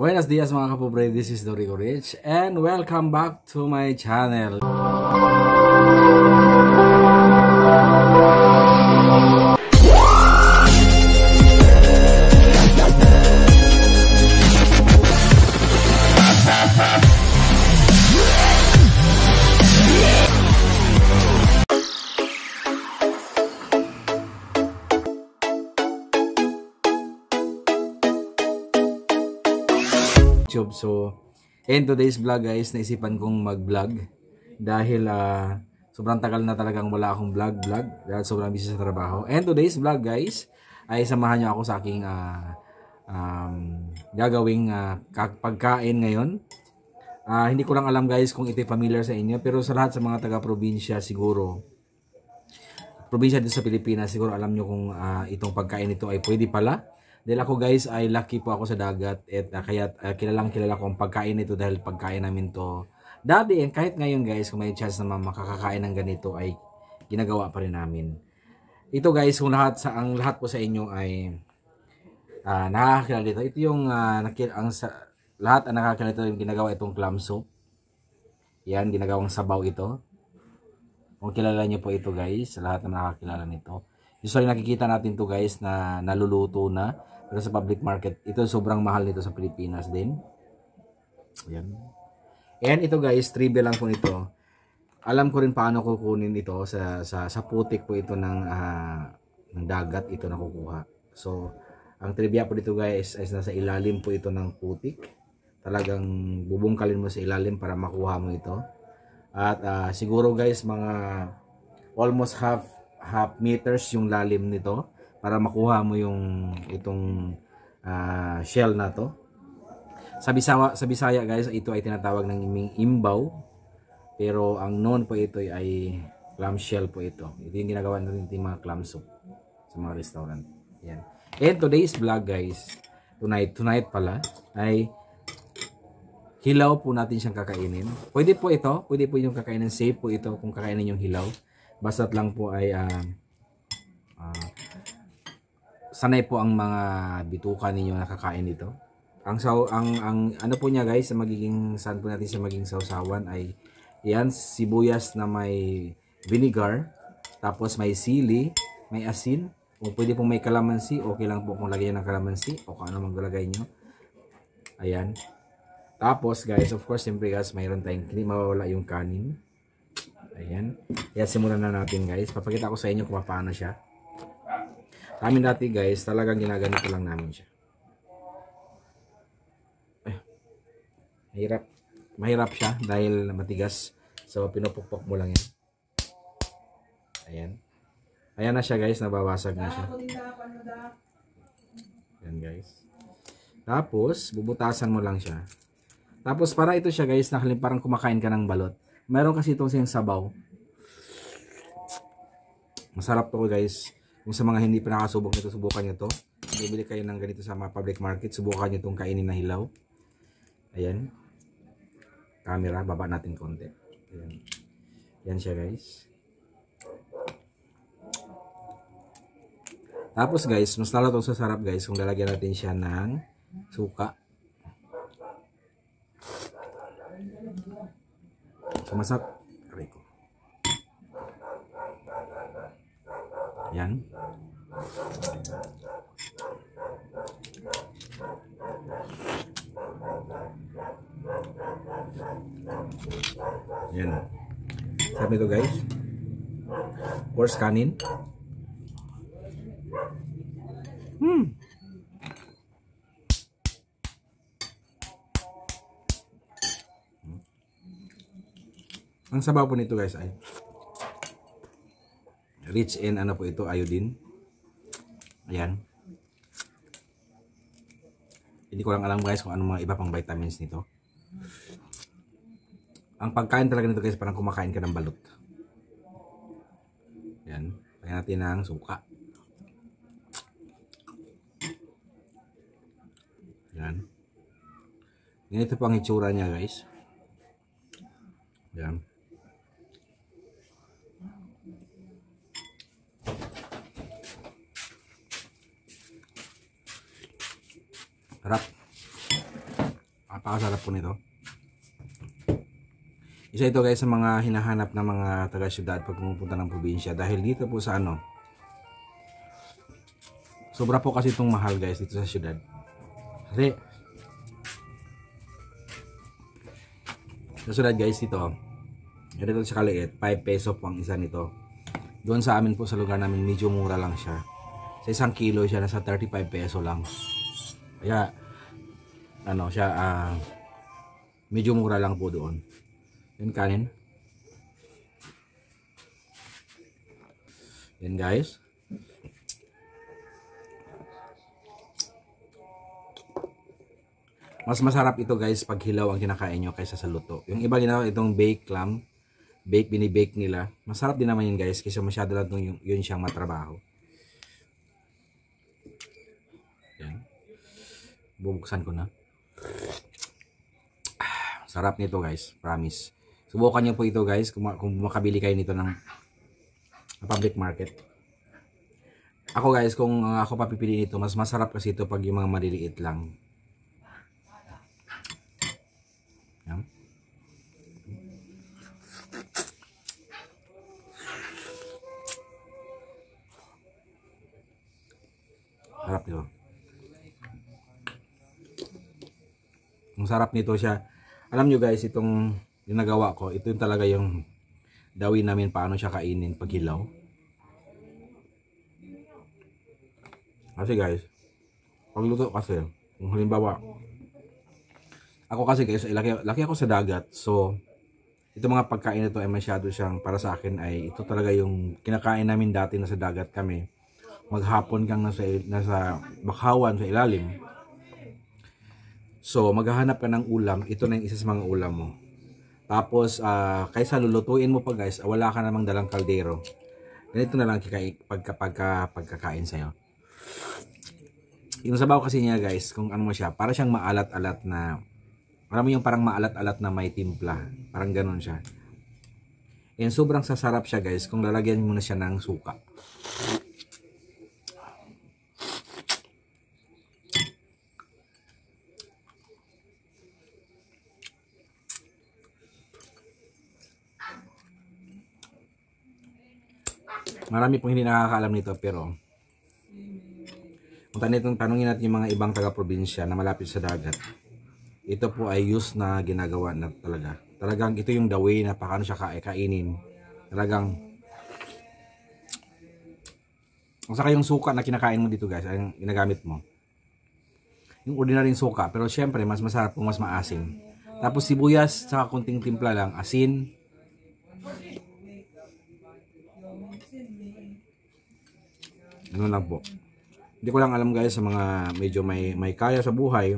Buenos dias mga kapobre, this is Dorigo Rich and welcome back to my channel. YouTube. So, and today's vlog guys, naisipan kong mag-vlog dahil uh, sobrang tagal na talagang wala akong vlog-vlog dahil sobrang busy sa trabaho. And today's vlog guys, ay samahan niyo ako sa aking uh, um, gagawing uh, pagkain ngayon. Uh, hindi ko lang alam guys kung ito'y familiar sa inyo pero sa lahat sa mga taga-probinsya siguro probinsya dito sa Pilipinas siguro alam niyo kung uh, itong pagkain ito ay pwede pala dahil ako guys ay lucky po ako sa dagat at uh, kaya uh, kilalang kilala ko ang pagkain nito dahil pagkain namin to. Dati and kahit ngayon guys kung may chance na makakakain ng ganito ay ginagawa pa rin namin. Ito guys kung lahat sa ang lahat po sa inyo ay uh, nakakakilala dito. Ito yung uh, nakil ang sa, lahat ang nakakakilala dito yung ginagawa itong clam soup. Yan ginagawang sabaw ito. Kung kilala niyo po ito guys, lahat na nakakilala nito. Usually nakikita natin to guys na naluluto na. Pero sa public market, ito sobrang mahal nito sa Pilipinas din. Ayan. And ito guys, trivia lang po nito. Alam ko rin paano kukunin ito sa sa, sa putik po ito ng uh, ng dagat ito nakukuha. So, ang trivia po dito guys is nasa ilalim po ito ng putik. Talagang bubungkalin mo sa ilalim para makuha mo ito. At uh, siguro guys mga almost half half meters yung lalim nito para makuha mo yung itong uh, shell na to. Sa Bisaya, sa Bisaya guys, ito ay tinatawag ng imbaw. Pero ang noon po ito ay clam shell po ito. Ito yung ginagawa natin ng mga clam soup sa mga restaurant. Yan. And today's vlog guys, tonight, tonight pala, ay hilaw po natin siyang kakainin. Pwede po ito, pwede po yung kakainin. Safe po ito kung kakainin yung hilaw. Basta't lang po ay uh, uh, sanay po ang mga bituka ninyo nakakain nito. Ang saw ang ang ano po niya guys sa magiging saan po natin sa magiging sawsawan ay yan sibuyas na may vinegar, tapos may sili, may asin. Kung pwede po may kalamansi, okay lang po kung lagyan ng kalamansi o kung ano maglalagay nyo. Ayan. Tapos guys, of course, siyempre guys, mayroon tayong cream. Mawawala yung kanin. Ayan. Kaya simulan na natin guys. Papakita ko sa inyo kung paano siya. Amin dati guys, talagang ginaganito lang namin siya. Eh, mahirap. Mahirap siya dahil matigas. So pinupukpok mo lang yan. Ayan. Ayan na siya guys, nababasag na siya. Ayan guys. Tapos, bubutasan mo lang siya. Tapos para ito siya guys, nakalimparang kumakain ka ng balot. Meron kasi itong sabaw. Masarap to guys. Kung sa mga hindi pa nakasubok nito, subukan nyo to. Bibili kayo ng ganito sa mga public market. Subukan nyo itong kainin na hilaw. Ayan. Camera, baba natin konti. Ayan. Yan siya guys. Tapos guys, mas lalo itong sasarap guys kung lalagyan natin siya ng suka. Sama rico. yang, Yan. Sabi ito guys. Horse kanin. Ang sabaw po nito guys ay rich in ano po ito, iodine. Ayan. Hindi ko lang alam guys kung anong mga iba pang vitamins nito. Ang pagkain talaga nito guys, parang kumakain ka ng balot. Ayan. Pagkain natin ng suka. Ayan. Ganito po ang itsura niya guys. Ayan. Sarap. Napakasarap ah, po nito. Isa ito guys sa mga hinahanap ng mga taga-syudad pag pumupunta ng probinsya dahil dito po sa ano sobra po kasi itong mahal guys dito sa syudad. Kasi sa syudad guys dito dito sa kaliit 5 peso po ang isa nito. Doon sa amin po sa lugar namin medyo mura lang siya. Sa isang kilo siya nasa 35 peso lang. Kaya ano siya uh, medyo mura lang po doon yun kanin yun guys mas masarap ito guys pag hilaw ang kinakain nyo kaysa sa luto yung iba ginawa itong baked clam bake binibake nila masarap din naman yun guys kasi masyado lang yung, yun siyang matrabaho yan bubuksan ko na Sarap nito guys, promise. Subukan nyo po ito guys kung, kung makabili kayo nito ng public market. Ako guys, kung uh, ako papipili nito, mas masarap kasi ito pag yung mga maliliit lang. Yan. Sarap nito. Ang sarap nito siya alam nyo guys itong ginagawa ko ito yung talaga yung dawin namin paano siya kainin pag hilaw kasi guys pagluto kasi kung halimbawa ako kasi guys laki, laki ako sa dagat so ito mga pagkain ito ay masyado siyang para sa akin ay ito talaga yung kinakain namin dati na sa dagat kami maghapon kang nasa, nasa bakawan sa ilalim So, maghahanap ka ng ulam. Ito na yung isa sa mga ulam mo. Tapos, uh, kaysa lulutuin mo pa guys, ah, wala ka namang dalang kaldero. Ganito na lang pagka, pagka, pagkakain sa'yo. Yung sabaw kasi niya guys, kung ano mo siya, para siyang maalat-alat na, alam mo yung parang maalat-alat na may timpla. Parang ganun siya. And sobrang sasarap siya guys kung lalagyan mo na siya ng suka. Marami pong hindi nakakaalam nito pero punta nitong tanungin natin yung mga ibang taga-probinsya na malapit sa dagat. Ito po ay use na ginagawa na talaga. Talagang ito yung the way na paano siya kainin. Talagang o saka yung suka na kinakain mo dito guys, ang ginagamit mo. Yung ordinary suka, pero syempre mas masarap kung mas maasim. Tapos sibuyas, saka konting timpla lang, asin, ano lang po hindi ko lang alam guys sa mga medyo may, may kaya sa buhay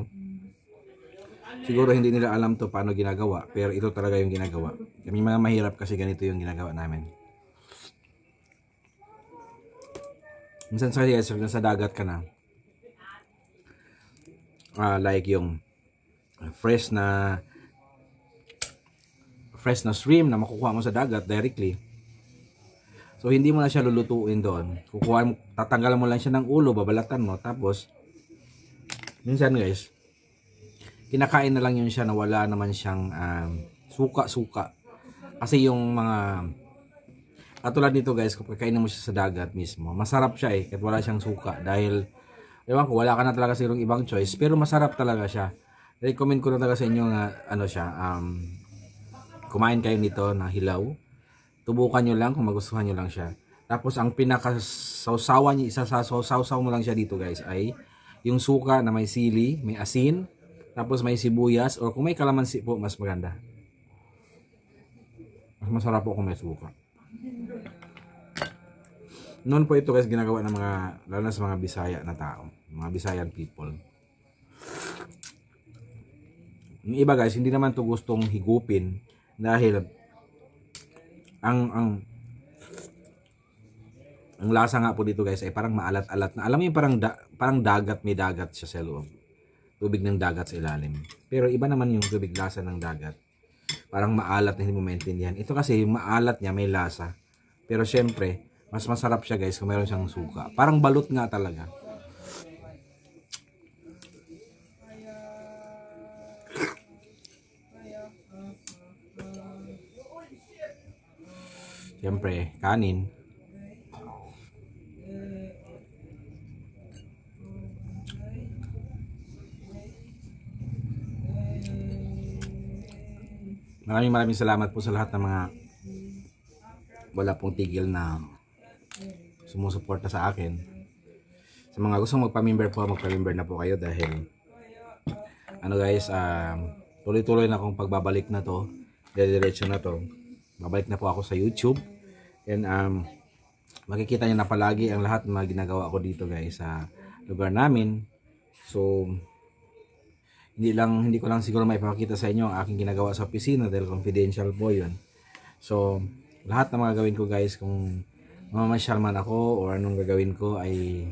siguro hindi nila alam to paano ginagawa pero ito talaga yung ginagawa kami mga mahirap kasi ganito yung ginagawa namin minsan sa guys, nasa dagat ka na uh, like yung fresh na fresh na stream na makukuha mo sa dagat directly So hindi mo na siya lulutuin doon. Kukuha mo, tatanggalan mo lang siya ng ulo, babalatan mo. Tapos minsan guys, kinakain na lang yun siya na wala naman siyang um, suka-suka. Um, Kasi yung mga katulad nito guys, kapag kainin mo siya sa dagat mismo, masarap siya eh kahit wala siyang suka dahil ewan ko, wala ka na talaga sirong ibang choice pero masarap talaga siya. Recommend ko na talaga sa inyo na ano siya, um, kumain kayo nito na hilaw Tubukan nyo lang kung magustuhan nyo lang siya. Tapos ang pinakasawsawan niya, isa sa sawsaw mo lang siya dito guys ay yung suka na may sili, may asin, tapos may sibuyas or kung may kalamansi po mas maganda. Mas masarap po kung may suka. Noon po ito guys ginagawa ng mga lalo na sa mga Bisaya na tao, mga Bisayan people. Yung iba guys hindi naman to gustong higupin dahil ang ang ang lasa nga po dito guys ay parang maalat-alat na. Alam mo yung parang, da, parang dagat, may dagat siya sa loob. Tubig ng dagat sa ilalim. Pero iba naman yung tubig lasa ng dagat. Parang maalat na hindi mo maintindihan. Ito kasi maalat niya, may lasa. Pero syempre, mas masarap siya guys kung meron siyang suka. Parang balut nga talaga. Siyempre, kanin. Maraming maraming salamat po sa lahat ng mga wala pong tigil na sumusuporta sa akin. Sa mga gusto magpa-member po, magpa-member na po kayo dahil ano guys, um, tuloy-tuloy na akong pagbabalik na to, dediretso na to. Babalik na po ako sa YouTube. And um, makikita niyo na palagi ang lahat ng ginagawa ko dito guys sa lugar namin. So, hindi lang hindi ko lang siguro may sa inyo ang aking ginagawa sa opisina dahil confidential po yun. So, lahat ng mga gawin ko guys kung mamamasyal man ako or anong gagawin ko ay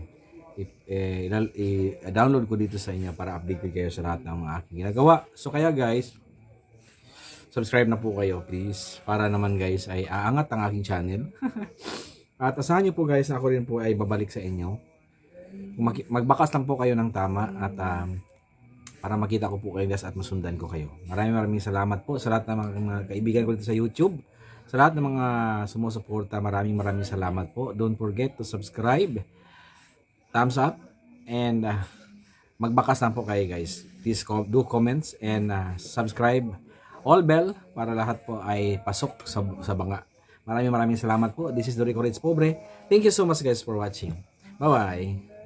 i-download eh, ko dito sa inyo para update ko kayo sa lahat ng mga aking ginagawa. So kaya guys, subscribe na po kayo please para naman guys ay aangat ang aking channel at asahan nyo po guys ako rin po ay babalik sa inyo Mag magbakas lang po kayo ng tama at um, para makita ko po kayo guys at masundan ko kayo maraming maraming salamat po sa lahat ng mga, mga kaibigan ko dito sa youtube sa lahat ng mga sumusuporta maraming maraming salamat po don't forget to subscribe thumbs up and uh, magbakas lang po kayo guys please do comments and uh, subscribe all bell para lahat po ay pasok sa, sa banga. Maraming maraming salamat po. This is Dorico Rich Pobre. Thank you so much guys for watching. Bye-bye.